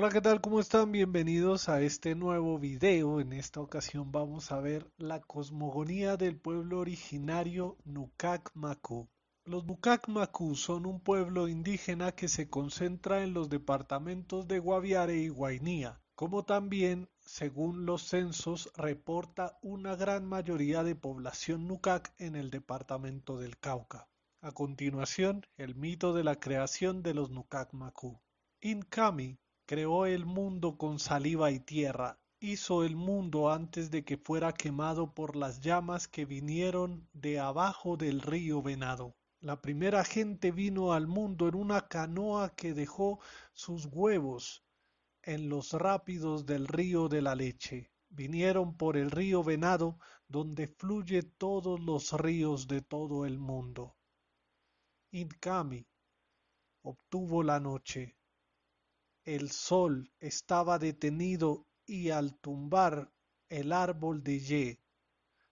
Hola, ¿qué tal? ¿Cómo están? Bienvenidos a este nuevo video. En esta ocasión vamos a ver la cosmogonía del pueblo originario Macu. Los Nukakmaku son un pueblo indígena que se concentra en los departamentos de Guaviare y Guainía, como también, según los censos, reporta una gran mayoría de población Nukak en el departamento del Cauca. A continuación, el mito de la creación de los Nukakmaku. Inkami Creó el mundo con saliva y tierra, hizo el mundo antes de que fuera quemado por las llamas que vinieron de abajo del río Venado. La primera gente vino al mundo en una canoa que dejó sus huevos en los rápidos del río de la leche. Vinieron por el río Venado, donde fluye todos los ríos de todo el mundo. Inkami obtuvo la noche el sol estaba detenido y al tumbar el árbol de Ye,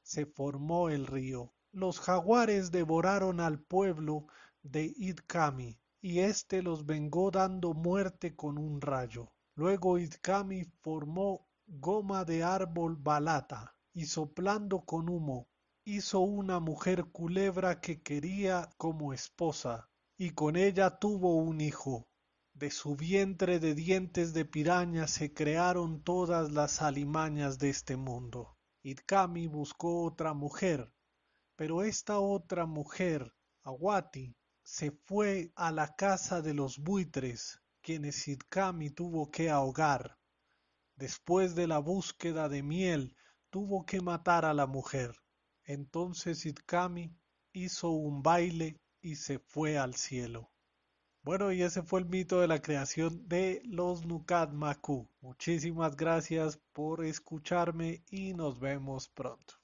se formó el río. Los jaguares devoraron al pueblo de Idkami y éste los vengó dando muerte con un rayo. Luego Idkami formó goma de árbol balata y soplando con humo hizo una mujer culebra que quería como esposa y con ella tuvo un hijo. De su vientre de dientes de piraña se crearon todas las alimañas de este mundo. Itkami buscó otra mujer, pero esta otra mujer, Aguati, se fue a la casa de los buitres, quienes Itkami tuvo que ahogar. Después de la búsqueda de miel, tuvo que matar a la mujer. Entonces Itkami hizo un baile y se fue al cielo. Bueno, y ese fue el mito de la creación de los Nukat Maku. Muchísimas gracias por escucharme y nos vemos pronto.